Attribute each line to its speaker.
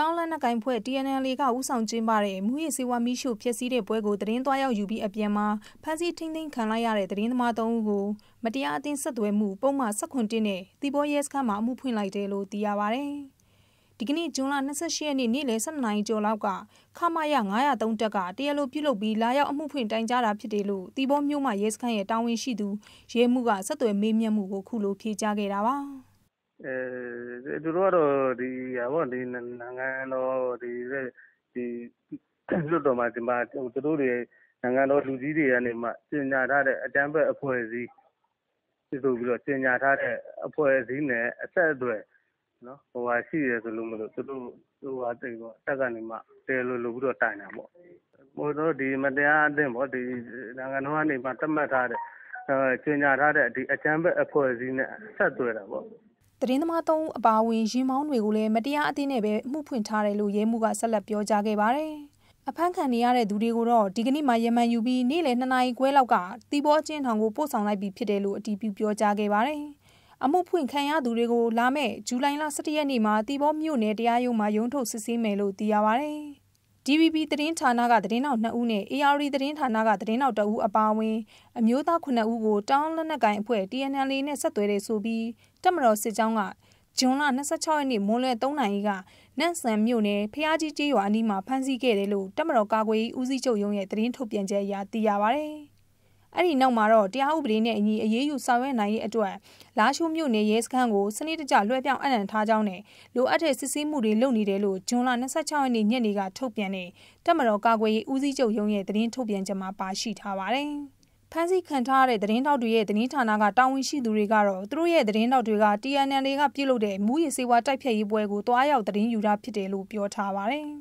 Speaker 1: တောင်းလန်းနကိုင်ဖွဲ့ TNLA ကဦးဆောင်ကျင်းပတဲ့မူရစေဝါမိရှုဖြစ်စည်းတဲ့ပွဲကိုသတင်းသွားရောက်ယူပြီးအပြန်မှာဖမ်းဆီးထိန်းသိမ်းခံလိုက်ရတဲ့သတင်းသမား၃ဦးကိုမတရားအသင်းဆက်သွယ်မှုပုံမှန်၁၇တင်းနဲ့တီဘောရဲစခန်းမှာအမှုဖွင့်လိုက်တယ်လို့သိရပါဗျ။ဒီကနေ့ဇွန်လ28ရက်နေ့နေ့လယ်7:00နာရီကျော်လောက်ကခမရ903တပ်ကတရားလိုပြုလုပ်ပြီးလာရောက်အမှုဖွင့်တိုင်ကြားတာဖြစ်တယ်လို့တီဘောမြို့မှာရဲစခန်းရဲ့တာဝန်ရှိသူရဲမှုကဆက်သွယ်မေးမြန်းမှုကိုခုလိုဖြေကြားခဲ့တာပါ။
Speaker 2: သူတို့ကတော့ဒီနိုင်ငံတော်လွှတ်တော်မှာသူတို့တွေနိုင်ငံတော်လူကြီးတွေကနေမှကြေညာထားတဲ့အကြမ်းဖက်အဖွဲ့အစည်းဆိုပြီးတော့ကြေညာထားတဲ့အဖွဲ့အစည်းနဲ့အဆက်အသွယ်ရှိတယ်ဆိုလို့မို့လို့သူတို့တပ်ကနေမှတရားလိုလုပ်ပြီးတော့တိုင်တာပေါ့။မတရားအသင်းပေါ့။နိုင်ငံတော်ကနေမှသတ်မှတ်ထားတဲ့ကြေညာထားတဲ့အကြမ်းဖက်အဖွဲ့အစည်းနဲ့ဆက်သွယ်တာပေါ့
Speaker 1: သတင်းသမား၃ဦးအပါအဝင်ရင်မောင်းတွေကိုလည်းမတရားအသင်းနဲ့ပဲအမှုဖွင့်ထားတယ်လို့ရဲမှုကဆက်လက်ပြောကြားခဲ့ပါတယ်။အဖမ်းခံနေရတဲ့သူတွေကိုတော့ဒီကနေ့မှယမန်ယူပြီးနေ့လယ်၂နာရီခွဲလောက်ကတီဘောချင်းထောင်ကိုပို့ဆောင်လိုက်ပြီးဖြစ်တယ်လို့အတည်ပြုပြောကြားခဲ့ပါတယ်။အမှုဖွင့်ခံရသူတွေကိုလာမယ့်ဇူလိုင်လ17ရက်နေ့မှာတီဘောမြို့နယ်တရားရုံးမှာရုံးထုတ်စစ်ဆေးမယ်လို့သိရပါတယ်။ DVB သတင်းဌာနကသတင်းနောက်2ဦးနဲ့ AR သတင်းဌာနကသတင်းနောက်2ဦးအပါအဝင်အမျိုးသား9ဦးကိုတောင်းလက်နက်ကိုင်အဖွဲ့ TNL နဲ့ဆက်သွယ်တယ်ဆိုပြီးတပ်မတော်စစ်ကြောင်းကဇွန်လ26ရက်နေ့မွန်းလွဲ3နာရီကနန့်ဆန်မြို့နယ်ဖျားကြီးကျေးရွာအနီးမှာဖမ်းဆီးခဲ့တယ်လို့တပ်မတော်ကာကွယ်ရေးဦးစီးချုပ်ရုံးရဲ့သတင်းထုတ်ပြန်ချက်အရသိရပါဗျ။အဲ့ဒီနောက်မှာတော့တရားဥပဒေနဲ့အညီအရေးယူဆောင်ရွက်နိုင်ရေးအတွက် လာရှိုးမြို့နယ်ရဲစခန်းကိုစနစ်တကျလွှဲပြောင်းအနှံထားကြောင်းနဲ့လိုအပ်တဲ့စစ်ဆေးမှုတွေလုပ်နေတယ်လို့ဂျွန်လ26ရက်နေ့ညနေကထုတ်ပြန်တဲ့တပ်မတော် ကာကွယ်ရေးဦးစီးချုပ်ရုံးရဲ့သတင်းထုတ်ပြန်ချက်မှာပါရှိထားပါတယ်။ဖမ်းဆီးခံထားရတဲ့သတင်းထောက်တွေရဲ့သတင်းဌာနကတာဝန်ရှိသူတွေကတော့သူတို့ရဲ့သတင်းထောက်တွေက TNN တွေကပြုတ်လုတဲ့မူရည်စေဝါတိုက်ဖြတ်ရေးပွဲကိုတွားရောက်သတင်းယူတာဖြစ်တယ်လို့ပြောထားပါတယ်